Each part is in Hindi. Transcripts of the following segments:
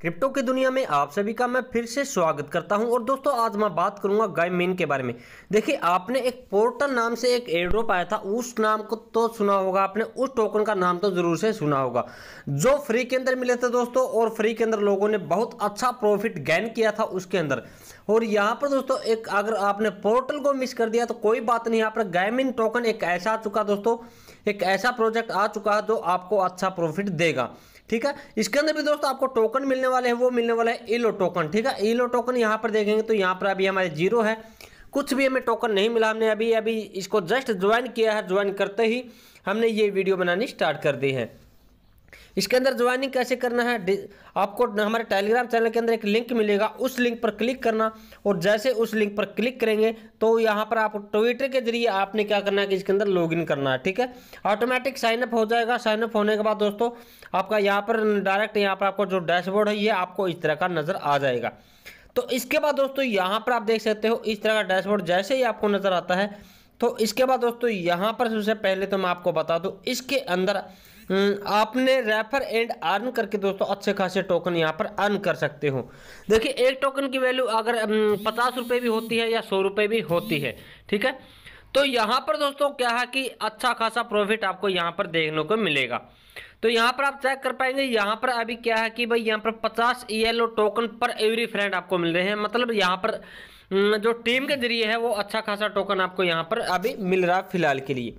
क्रिप्टो की दुनिया में आप सभी का मैं फिर से स्वागत करता हूं और दोस्तों आज मैं बात करूंगा गाइमेन के बारे में देखिए आपने एक पोर्टल नाम से एक एड्रोप आया था उस नाम को तो सुना होगा आपने उस टोकन का नाम तो ज़रूर से सुना होगा जो फ्री के अंदर मिले थे दोस्तों और फ्री के अंदर लोगों ने बहुत अच्छा प्रॉफिट गेन किया था उसके अंदर और यहाँ पर दोस्तों एक अगर आपने पोर्टल को मिस कर दिया तो कोई बात नहीं यहाँ पर गायमिन टोकन एक ऐसा आ चुका दोस्तों एक ऐसा प्रोजेक्ट आ चुका है जो आपको अच्छा प्रॉफिट देगा ठीक है इसके अंदर भी दोस्तों आपको टोकन मिलने वाले हैं वो मिलने वाला है ईलो टोकन ठीक है ईलो टोकन यहाँ पर देखेंगे तो यहाँ पर अभी हमारे जीरो है कुछ भी हमें टोकन नहीं मिला हमने अभी अभी इसको जस्ट ज्वाइन किया है ज्वाइन करते ही हमने ये वीडियो बनानी स्टार्ट कर दी है इसके अंदर ज्वाइनिंग कैसे करना है आपको हमारे टेलीग्राम चैनल के अंदर एक लिंक मिलेगा उस लिंक पर क्लिक करना और जैसे उस लिंक पर क्लिक करेंगे तो यहाँ पर आप ट्विटर के जरिए आपने क्या करना है कि इसके अंदर लॉगिन करना है ठीक है ऑटोमेटिक साइनअप हो जाएगा साइनअप होने के बाद दोस्तों आपका यहाँ पर डायरेक्ट यहाँ पर आपको जो डैशबोर्ड है ये आपको इस तरह का नज़र आ जाएगा तो इसके बाद दोस्तों यहाँ पर आप देख सकते हो इस तरह का डैशबोर्ड जैसे ही आपको नज़र आता है तो इसके बाद दोस्तों यहाँ पर सबसे पहले तो मैं आपको बता दूँ इसके अंदर हम्म, आपने रेफर एंड अर्न करके दोस्तों अच्छे खासे टोकन यहाँ पर अर्न कर सकते हो देखिए एक टोकन की वैल्यू अगर हम्म, पचास रुपये भी होती है या सौ रुपये भी होती है ठीक है तो यहाँ पर दोस्तों क्या है कि अच्छा खासा प्रॉफिट आपको यहाँ पर देखने को मिलेगा तो यहाँ पर आप चेक कर पाएंगे यहाँ पर अभी क्या है कि भाई यहाँ पर पचास ईएलओ टोकन पर एवरी फ्रेंड आपको मिल रहे हैं मतलब यहाँ पर हम्म, जो टीम के जरिए है वो अच्छा खासा टोकन आपको यहाँ पर अभी मिल रहा है फिलहाल के लिए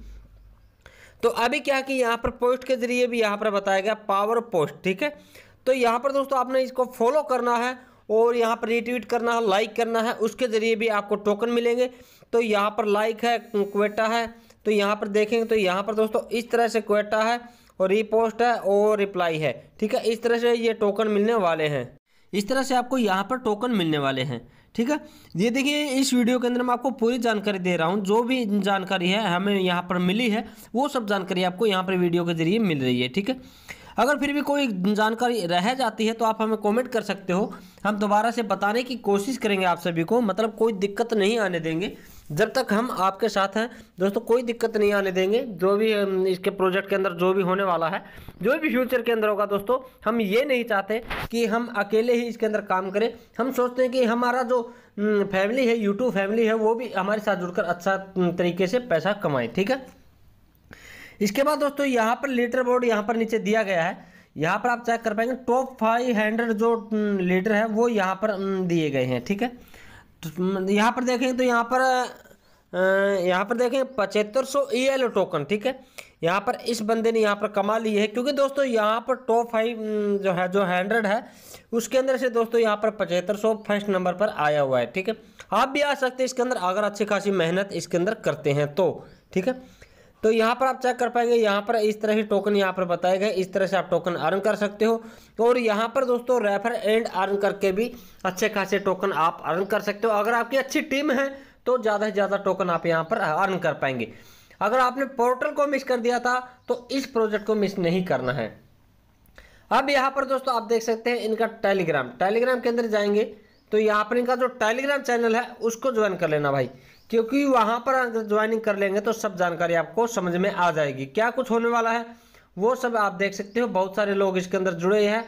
तो अभी क्या कि यहाँ पर पोस्ट के जरिए भी यहाँ पर बताया गया पावर पोस्ट ठीक है तो यहाँ पर दोस्तों आपने इसको फॉलो करना है और यहाँ पर रिट्वीट करना है लाइक करना है उसके ज़रिए भी आपको टोकन मिलेंगे तो यहाँ पर लाइक है क्वेटा है तो यहाँ पर देखेंगे तो यहाँ पर दोस्तों इस तरह से क्वेटा है और रिपोस्ट है और रिप्लाई है ठीक है इस तरह से ये टोकन मिलने वाले हैं इस तरह से आपको यहाँ पर टोकन मिलने वाले हैं ठीक है ये देखिए इस वीडियो के अंदर मैं आपको पूरी जानकारी दे रहा हूँ जो भी जानकारी है हमें यहाँ पर मिली है वो सब जानकारी आपको यहाँ पर वीडियो के जरिए मिल रही है ठीक है अगर फिर भी कोई जानकारी रह जाती है तो आप हमें कमेंट कर सकते हो हम दोबारा से बताने की कोशिश करेंगे आप सभी को मतलब कोई दिक्कत नहीं आने देंगे जब तक हम आपके साथ हैं दोस्तों कोई दिक्कत नहीं आने देंगे जो भी इसके प्रोजेक्ट के अंदर जो भी होने वाला है जो भी फ्यूचर के अंदर होगा दोस्तों हम ये नहीं चाहते कि हम अकेले ही इसके अंदर काम करें हम सोचते हैं कि हमारा जो फैमिली है यूट्यूब फैमिली है वो भी हमारे साथ जुड़कर अच्छा तरीके से पैसा कमाएँ ठीक है इसके बाद दोस्तों यहाँ पर लीटर बोर्ड यहाँ पर नीचे दिया गया है यहाँ पर आप चेक कर पाएंगे टॉप फाइव हंड्रेड जो लीटर है वो यहाँ पर दिए गए हैं ठीक है तो यहाँ पर देखें तो यहाँ पर यहाँ पर देखें पचहत्तर सौ एल टोकन ठीक है यहाँ पर इस बंदे ने यहाँ पर कमा ली है क्योंकि दोस्तों यहाँ पर टॉप फाइव जो है जो हंड्रेड है उसके अंदर से दोस्तों यहाँ पर पचहत्तर सौ फर्स्ट नंबर पर आया हुआ है ठीक है आप भी आ सकते हैं इसके अंदर अगर अच्छी खासी मेहनत इसके अंदर करते हैं तो ठीक है तो यहाँ पर आप चेक कर पाएंगे यहाँ पर इस तरह से टोकन यहाँ पर बताए गए इस तरह से आप टोकन अर्न कर सकते हो और यहाँ पर दोस्तों रेफर एंड अर्न करके भी अच्छे खासे टोकन आप अर्न कर सकते हो अगर आपकी अच्छी टीम है तो ज़्यादा से ज़्यादा टोकन आप यहाँ पर अर्न कर पाएंगे अगर आपने पोर्टल को मिस कर दिया था तो इस प्रोजेक्ट को मिस नहीं करना है अब यहाँ पर दोस्तों आप देख सकते हैं इनका टेलीग्राम टेलीग्राम के अंदर जाएंगे तो यहाँ पर इनका जो टेलीग्राम चैनल है उसको ज्वाइन कर लेना भाई क्योंकि वहाँ पर अगर ज्वाइनिंग कर लेंगे तो सब जानकारी आपको समझ में आ जाएगी क्या कुछ होने वाला है वो सब आप देख सकते हो बहुत सारे लोग इसके अंदर जुड़े हैं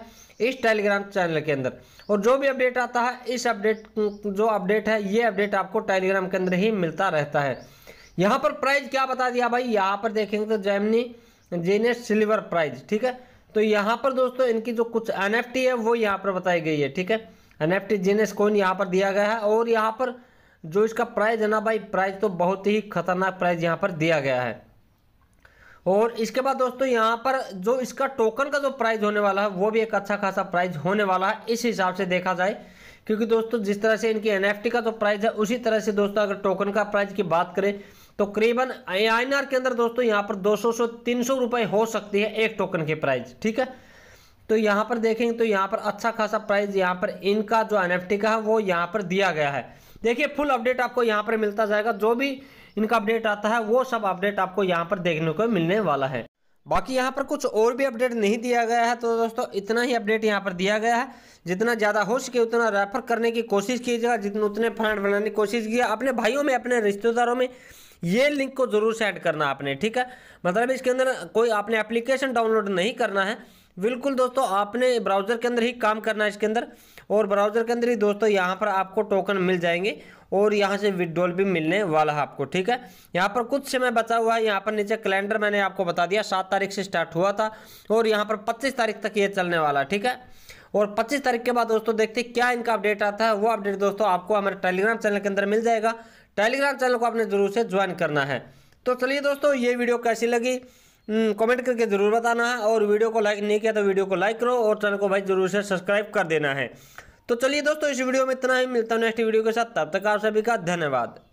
इस टेलीग्राम चैनल के अंदर और जो भी अपडेट आता है इस अपडेट जो अपडेट है ये अपडेट आपको टेलीग्राम के अंदर ही मिलता रहता है यहाँ पर प्राइज क्या बता दिया भाई यहाँ पर देखेंगे तो जैमनी जेने सिल्वर प्राइज ठीक है तो यहाँ पर दोस्तों इनकी जो कुछ एन है वो यहाँ पर बताई गई है ठीक है एनएफटी जीनेस कॉइन यहाँ पर दिया गया है और यहाँ पर जो इसका प्राइस है ना भाई प्राइस तो बहुत ही खतरनाक प्राइस यहाँ पर दिया गया है और इसके बाद दोस्तों यहाँ पर जो इसका टोकन का जो प्राइस होने वाला है वो भी एक अच्छा खासा प्राइस होने वाला है इस हिसाब से देखा जाए क्योंकि दोस्तों जिस तरह से इनकी एन का जो प्राइस है उसी तरह से दोस्तों अगर टोकन का प्राइस की बात करें तो करीबन आई के अंदर दोस्तों यहाँ पर 200 सौ तीन सौ हो सकती है एक टोकन की प्राइस ठीक है तो यहाँ पर देखेंगे तो यहाँ पर अच्छा खासा प्राइस यहाँ पर इनका जो एन का है वो यहाँ पर दिया गया है देखिए फुल अपडेट आपको यहाँ पर मिलता जाएगा जो भी इनका अपडेट आता है वो सब अपडेट आपको यहाँ पर देखने को मिलने वाला है बाकी यहाँ पर कुछ और भी अपडेट नहीं दिया गया है तो दोस्तों इतना ही अपडेट यहाँ पर दिया गया है जितना ज़्यादा हो सके उतना रेफर करने की कोशिश कीजिएगा जितने उतने फ्रेंड बनाने की कोशिश की अपने भाइयों में अपने रिश्तेदारों में ये लिंक को जरूर सेंड करना आपने ठीक है मतलब इसके अंदर कोई आपने एप्लीकेशन डाउनलोड नहीं करना है बिल्कुल दोस्तों आपने ब्राउज़र के अंदर ही काम करना है इसके अंदर और ब्राउज़र के अंदर ही दोस्तों यहाँ पर आपको टोकन मिल जाएंगे और यहाँ से विड्रॉल भी मिलने वाला है आपको ठीक है यहाँ पर कुछ समय बचा हुआ है यहाँ पर नीचे कैलेंडर मैंने आपको बता दिया सात तारीख से स्टार्ट हुआ था और यहाँ पर पच्चीस तारीख तक ये चलने वाला है ठीक है और 25 तारीख के बाद दोस्तों देखते हैं क्या इनका अपडेट आता है वो अपडेट दोस्तों आपको हमारे टेलीग्राम चैनल के अंदर मिल जाएगा टेलीग्राम चैनल को आपने जरूर से ज्वाइन करना है तो चलिए दोस्तों ये वीडियो कैसी लगी कमेंट हम्म, करके ज़रूर बताना है और वीडियो को लाइक नहीं किया तो वीडियो को लाइक करो और चैनल को भाई ज़रूर से सब्सक्राइब कर देना है तो चलिए दोस्तों इस वीडियो में इतना ही मिलता हूँ नेक्स्ट वीडियो के साथ तब तक आप सभी का धन्यवाद